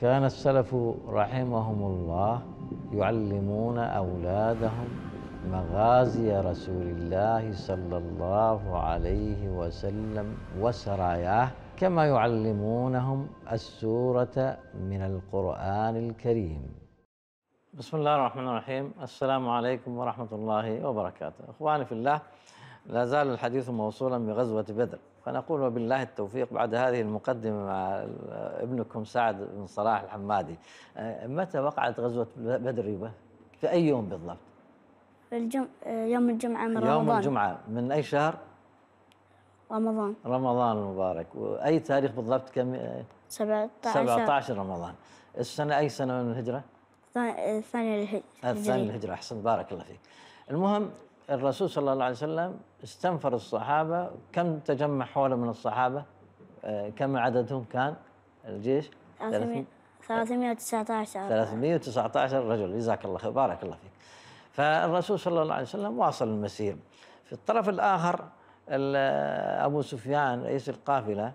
كان السلف رحمهم الله يعلمون أولادهم مغازي رسول الله صلى الله عليه وسلم وسراياه كما يعلمونهم السورة من القرآن الكريم بسم الله الرحمن الرحيم السلام عليكم ورحمة الله وبركاته أخواني في الله لا زال الحديث موصولا بغزوة بدر فنقول وبالله التوفيق بعد هذه المقدمة مع ابنكم سعد بن صلاح الحمادي أه، متى وقعت غزوة بدر ريبة؟ في أي يوم بالضبط؟ الجم... يوم الجمعة من يوم رمضان يوم الجمعة من أي شهر؟ رمضان رمضان المبارك وأي تاريخ بالضبط كم؟ 17 17 رمضان السنة أي سنة من الهجرة؟ الثانية الهجرة الثانية الهجرة أحسن بارك الله فيك المهم الرسول صلى الله عليه وسلم استنفر الصحابة كم تجمع حوله من الصحابة آه، كم عددهم كان الجيش 319 319 رجل جزاك الله خير بارك الله فيك فالرسول صلى الله عليه وسلم واصل المسير في الطرف الآخر أبو سفيان رئيس القافلة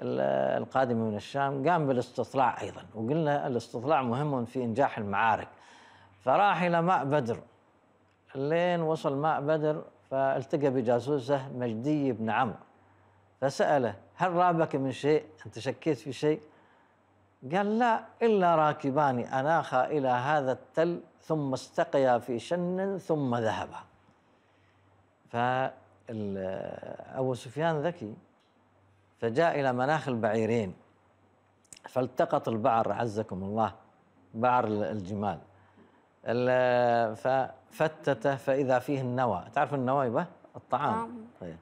القادمة من الشام قام بالاستطلاع أيضا وقلنا الاستطلاع مهم في إنجاح المعارك فراح إلى ماء بدر لين وصل ماء بدر فالتقى بجاسوسه مجدي بن عمرو فسأله هل رابك من شيء أنت شكيت في شيء قال لا إلا راكبان أناخا إلى هذا التل ثم استقيا في شن ثم ذهبا فأبو سفيان ذكي فجاء إلى مناخ البعيرين فالتقط البعر عزكم الله بعر الجمال ففتته فاذا فيه النوى تعرف النوى يبه الطعام نعم. طيب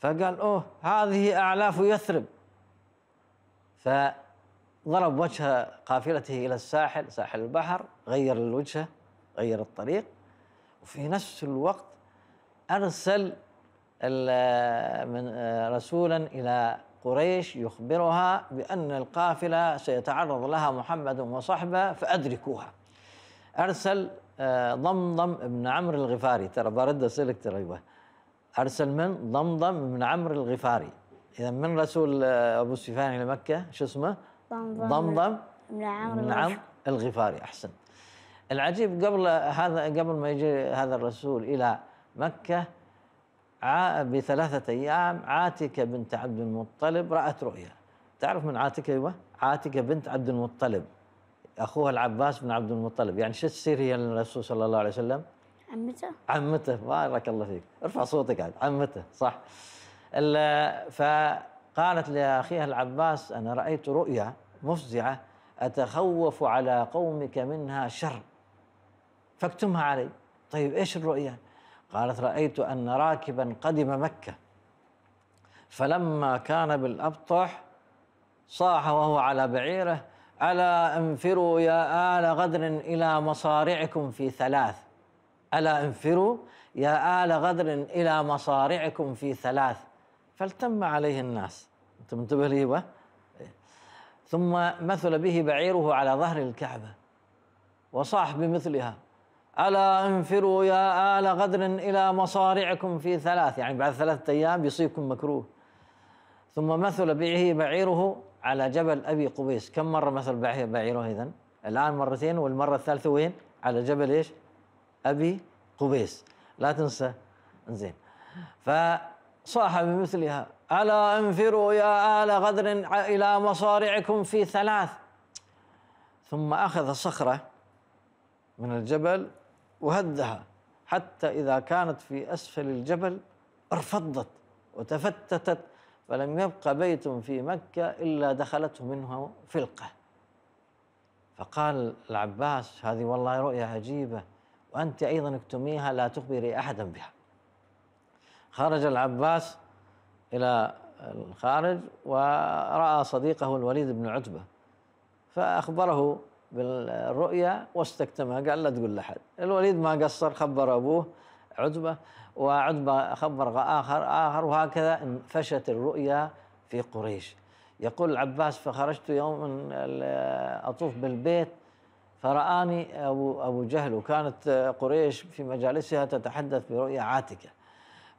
فقال اوه هذه اعلاف يثرب فضرب وجه قافلته الى الساحل ساحل البحر غير الوجه غير الطريق وفي نفس الوقت ارسل من رسولا الى قريش يخبرها بان القافله سيتعرض لها محمد وصحبه فادركوها ارسل آه، ضمضم بن عمرو الغفاري ترى برد اسئلك ترى ايوه ارسل من ضمضم بن عمرو الغفاري اذا من رسول آه، ابو سفيان الى مكه شو اسمه؟ ضمضم ضمضم بن عمرو الغفاري احسن العجيب قبل هذا قبل ما يجي هذا الرسول الى مكه بثلاثة أيام عاتكة بنت عبد المطلب رأت رؤيا تعرف من عاتكة أيوة عاتكة بنت عبد المطلب اخوها العباس بن عبد المطلب يعني شو تصير هي للرسول صلى الله عليه وسلم عمته عمته بارك الله فيك ارفع صوتك عاد عمته صح فقالت لاخيها العباس انا رايت رؤيا مفزعه اتخوف على قومك منها شر فاكتمها علي طيب ايش الرؤيا قالت رايت ان راكبا قدم مكه فلما كان بالابطح صاح وهو على بعيره ألا انفروا يا آل غدر إلى مصارعكم في ثلاث ألا انفروا يا آل غدر إلى مصارعكم في ثلاث فالتم عليه الناس أنت منتبه لي ثم مثل به بعيره على ظهر الكعبة وصاح بمثلها ألا انفروا يا آل غدر إلى مصارعكم في ثلاث يعني بعد ثلاثة أيام يصيبكم مكروه ثم مثل به بعيره على جبل ابي قبيس كم مره مثل بعيره اذا؟ الان مرتين والمره الثالثه وين؟ على جبل ايش؟ ابي قبيس لا تنسى زين فصاح بمثلها الا انفروا يا ال غدر الى مصارعكم في ثلاث ثم اخذ صخره من الجبل وهدها حتى اذا كانت في اسفل الجبل ارفضت وتفتتت فلم يبق بيت في مكة إلا دخلته منه فلقة فقال العباس هذه والله رؤيا عجيبة وأنت أيضا اكتميها لا تخبري أحدا بها خرج العباس إلى الخارج ورأى صديقه الوليد بن عتبة فأخبره بالرؤيا واستكتمها قال لا تقول لأحد الوليد ما قصر خبر أبوه عتبة وعتبة خبر آخر آخر وهكذا انفشت الرؤيا في قريش يقول العباس فخرجت يوم أطوف بالبيت فرآني أبو, أبو جهل وكانت قريش في مجالسها تتحدث برؤيا عاتكة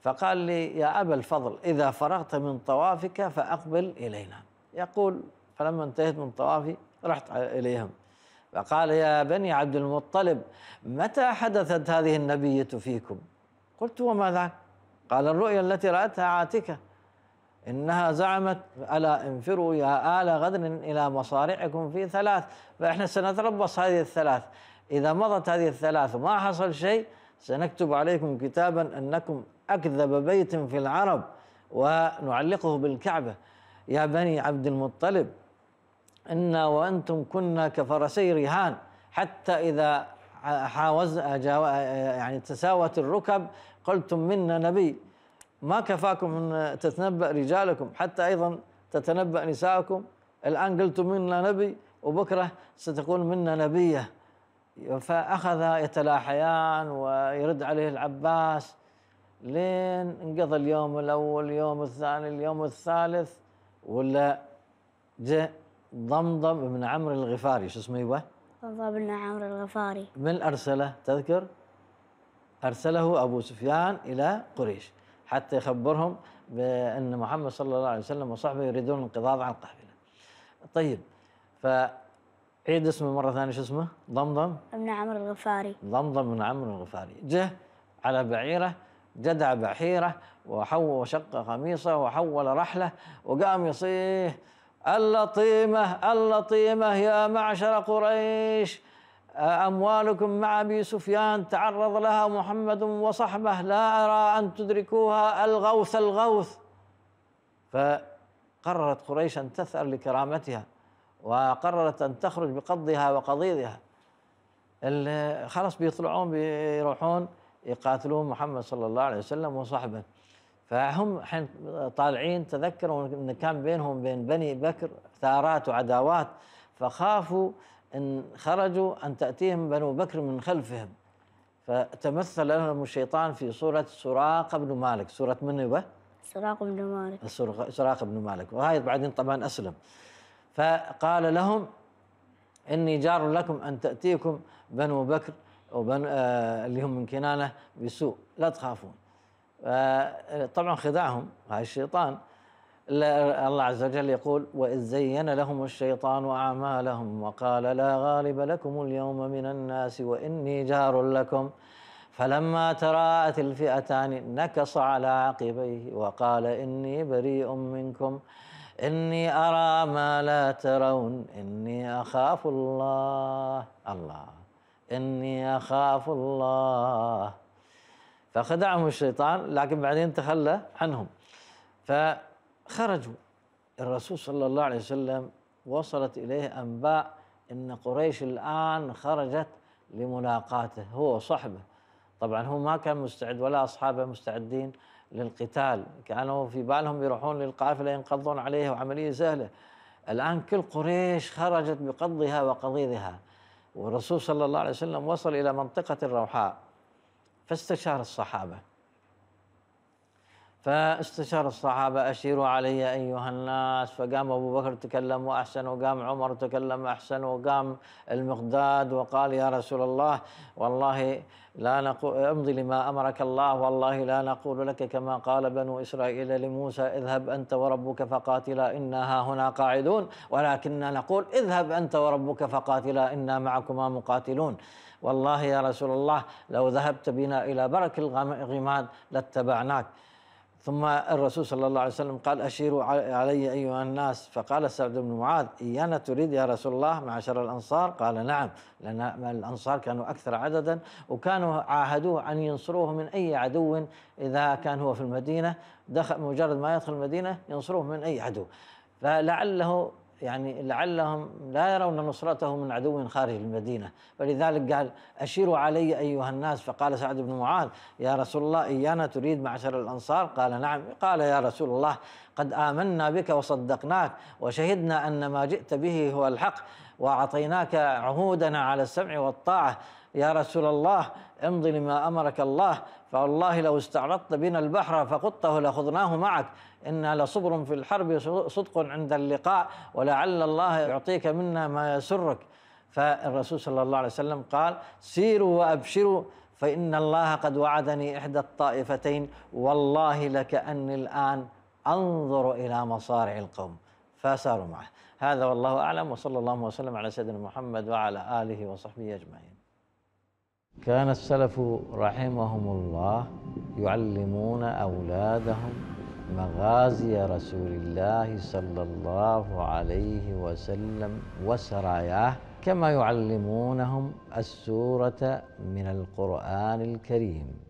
فقال لي يا أبا الفضل إذا فرغت من طوافك فأقبل إلينا يقول فلما انتهيت من طوافي رحت إليهم فقال يا بني عبد المطلب متى حدثت هذه النبية فيكم قلت وماذا قال الرؤيا التي رأتها عاتكة إنها زعمت ألا انفروا يا آل غدر إلى مصارعكم في ثلاث فإحنا سنتربص هذه الثلاث إذا مضت هذه الثلاث وما حصل شيء سنكتب عليكم كتابا أنكم أكذب بيت في العرب ونعلقه بالكعبة يا بني عبد المطلب إنا وأنتم كنا كفرسي رهان حتى إذا حاوز يعني تساوت الركب قلتم منا نبي ما كفاكم أن تتنبأ رجالكم حتى أيضا تتنبأ نسائكم الآن قلتم منا نبي وبكرة ستكون منا نبية فأخذ يتلاحيان ويرد عليه العباس لين انقضى اليوم الأول اليوم الثاني اليوم الثالث ولا جاء ضمضم بن عمرو الغفاري شو اسمه يبه؟ ضربنا عمرو الغفاري من أرسله تذكر أرسله أبو سفيان إلى قريش حتى يخبرهم بأن محمد صلى الله عليه وسلم وصحبه يريدون الانقضاض عن القافلة طيب فعيد اسمه مرة ثانية شو اسمه ضمضم ابن عمرو الغفاري ضمضم بن عمرو الغفاري جه على بعيره جدع بحيره وحول وشق قميصه وحول رحله وقام يصيح اللطيمة اللطيمة يا معشر قريش أموالكم مع أبي سفيان تعرض لها محمد وصحبه لا أرى أن تدركوها الغوث الغوث فقررت قريش أن تثأر لكرامتها وقررت أن تخرج بقضها وقضيضها خلاص بيطلعون بيروحون يقاتلون محمد صلى الله عليه وسلم وصحبه فهم حين طالعين تذكروا ان كان بينهم بين بني بكر ثارات وعداوات فخافوا ان خرجوا ان تاتيهم بنو بكر من خلفهم فتمثل لهم الشيطان في صوره سراقه بن مالك سوره من هو؟ سراقه بن مالك سراقه بن مالك وهاي بعدين طبعا اسلم فقال لهم اني جار لكم ان تاتيكم بنو بكر وبن آه اللي هم من كنانه بسوء لا تخافون طبعا خداعهم هاي الشيطان الله عز وجل يقول وإذ زين لهم الشيطان أعمالهم وقال لا غالب لكم اليوم من الناس وإني جار لكم فلما تراءت الفئتان نكص على عقبيه وقال إني بريء منكم إني أرى ما لا ترون إني أخاف الله الله إني أخاف الله فخدعهم الشيطان لكن بعدين تخلى عنهم فخرجوا الرسول صلى الله عليه وسلم وصلت إليه أنباء أن قريش الآن خرجت لملاقاته هو وصحبه طبعا هو ما كان مستعد ولا أصحابه مستعدين للقتال كانوا في بالهم يروحون للقافلة ينقضون عليه وعملية سهلة الآن كل قريش خرجت بقضها وقضيضها والرسول صلى الله عليه وسلم وصل إلى منطقة الروحاء فاستشار الصحابه فاستشار الصحابة أشيروا علي أيها الناس فقام أبو بكر تكلم وأحسن وقام عمر تكلم أحسن وقام المقداد وقال يا رسول الله والله لا نقول امضي لما أمرك الله والله لا نقول لك كما قال بنو إسرائيل لموسى اذهب أنت وربك فقاتلا إنا ها هنا قاعدون ولكننا نقول اذهب أنت وربك فقاتلا إنا معكما مقاتلون والله يا رسول الله لو ذهبت بنا إلى برك الغماد لاتبعناك ثم الرسول صلى الله عليه وسلم قال أشيروا علي أيها الناس فقال سعد بن معاذ إيانا تريد يا رسول الله معشر الأنصار قال نعم لأن الأنصار كانوا أكثر عددا وكانوا عاهدوه أن ينصروه من أي عدو إذا كان هو في المدينة دخل مجرد ما يدخل المدينة ينصروه من أي عدو فلعله يعني لعلهم لا يرون نصرته من عدو خارج المدينة ولذلك قال أشيروا علي أيها الناس فقال سعد بن معاذ يا رسول الله إيانا تريد معشر الأنصار قال نعم قال يا رسول الله قد آمنا بك وصدقناك وشهدنا أن ما جئت به هو الحق وأعطيناك عهودنا على السمع والطاعة يا رسول الله امضي لما أمرك الله فوالله لو استعرضت بنا البحر فقطه لخضناه معك إنا لصبر في الحرب صدق عند اللقاء ولعل الله يعطيك منا ما يسرك فالرسول صلى الله عليه وسلم قال سيروا وأبشروا فإن الله قد وعدني إحدى الطائفتين والله لكأني الآن أنظر إلى مصارع القوم فساروا معه هذا والله أعلم وصلى الله وسلم على سيدنا محمد وعلى آله وصحبه أجمعين كان السلف رحمهم الله يعلمون أولادهم مغازي رسول الله صلى الله عليه وسلم وسراياه كما يعلمونهم السورة من القرآن الكريم